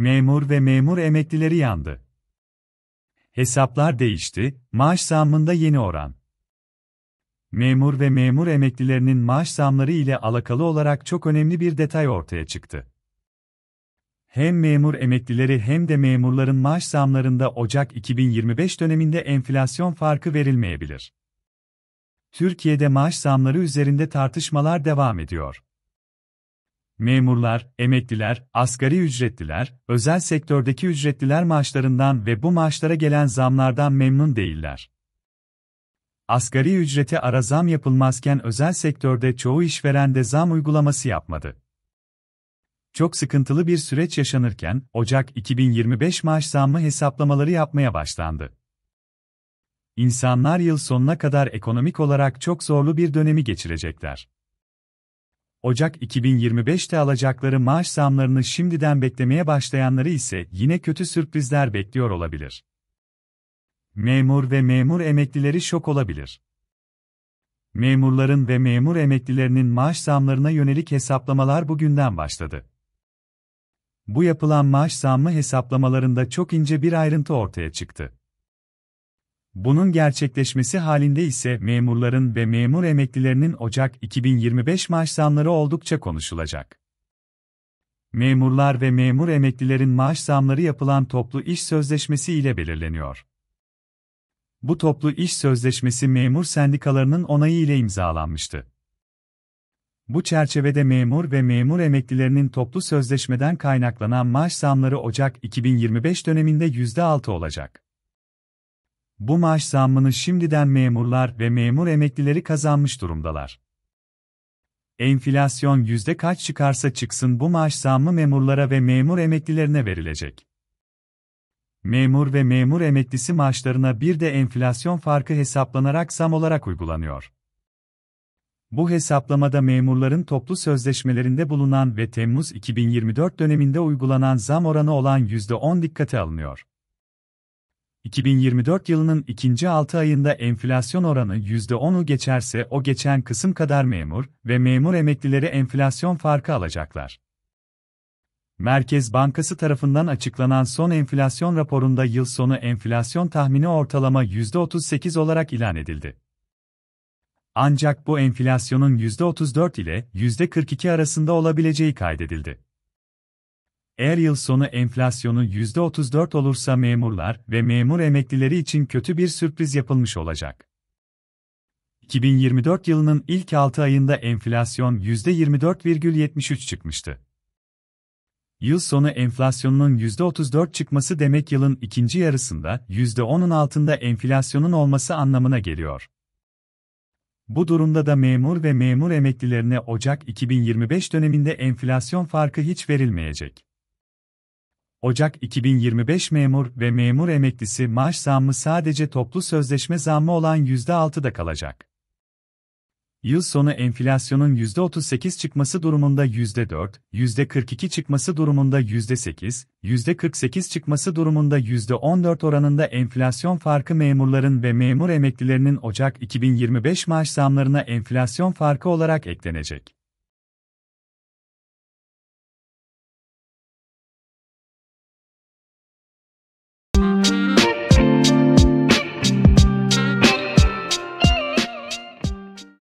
memur ve memur emeklileri yandı. Hesaplar değişti, maaş zammında yeni oran. Memur ve memur emeklilerinin maaş zamları ile alakalı olarak çok önemli bir detay ortaya çıktı. Hem memur emeklileri hem de memurların maaş zamlarında Ocak 2025 döneminde enflasyon farkı verilmeyebilir. Türkiye'de maaş zamları üzerinde tartışmalar devam ediyor memurlar, emekliler, asgari ücretliler, özel sektördeki ücretliler maaşlarından ve bu maaşlara gelen zamlardan memnun değiller. Asgari ücrete ara zam yapılmazken özel sektörde çoğu işveren de zam uygulaması yapmadı. Çok sıkıntılı bir süreç yaşanırken Ocak 2025 maaş zammı hesaplamaları yapmaya başlandı. İnsanlar yıl sonuna kadar ekonomik olarak çok zorlu bir dönemi geçirecekler. Ocak 2025'te alacakları maaş zamlarını şimdiden beklemeye başlayanları ise yine kötü sürprizler bekliyor olabilir. Memur ve memur emeklileri şok olabilir. Memurların ve memur emeklilerinin maaş zamlarına yönelik hesaplamalar bugünden başladı. Bu yapılan maaş zammı hesaplamalarında çok ince bir ayrıntı ortaya çıktı. Bunun gerçekleşmesi halinde ise memurların ve memur emeklilerinin Ocak 2025 maaş zamları oldukça konuşulacak. Memurlar ve memur emeklilerin maaş zamları yapılan toplu iş sözleşmesi ile belirleniyor. Bu toplu iş sözleşmesi memur sendikalarının onayı ile imzalanmıştı. Bu çerçevede memur ve memur emeklilerinin toplu sözleşmeden kaynaklanan maaş zamları Ocak 2025 döneminde %6 olacak bu maaş zammını şimdiden memurlar ve memur emeklileri kazanmış durumdalar. Enflasyon yüzde kaç çıkarsa çıksın bu maaş zammı memurlara ve memur emeklilerine verilecek. Memur ve memur emeklisi maaşlarına bir de enflasyon farkı hesaplanarak zam olarak uygulanıyor. Bu hesaplamada memurların toplu sözleşmelerinde bulunan ve Temmuz 2024 döneminde uygulanan zam oranı olan %10 dikkate alınıyor. 2024 yılının ikinci 6 ayında enflasyon oranı %10'u geçerse o geçen kısım kadar memur ve memur emeklileri enflasyon farkı alacaklar. Merkez Bankası tarafından açıklanan son enflasyon raporunda yıl sonu enflasyon tahmini ortalama %38 olarak ilan edildi. Ancak bu enflasyonun %34 ile %42 arasında olabileceği kaydedildi. Eğer yıl sonu enflasyonu %34 olursa memurlar ve memur emeklileri için kötü bir sürpriz yapılmış olacak. 2024 yılının ilk 6 ayında enflasyon %24,73 çıkmıştı. Yıl sonu enflasyonunun %34 çıkması demek yılın ikinci yarısında %10'un altında enflasyonun olması anlamına geliyor. Bu durumda da memur ve memur emeklilerine Ocak 2025 döneminde enflasyon farkı hiç verilmeyecek. Ocak 2025 memur ve memur emeklisi maaş zammı sadece toplu sözleşme zammı olan %6'da kalacak. Yıl sonu enflasyonun %38 çıkması durumunda %4, %42 çıkması durumunda %8, %48 çıkması durumunda %14 oranında enflasyon farkı memurların ve memur emeklilerinin Ocak 2025 maaş zamlarına enflasyon farkı olarak eklenecek.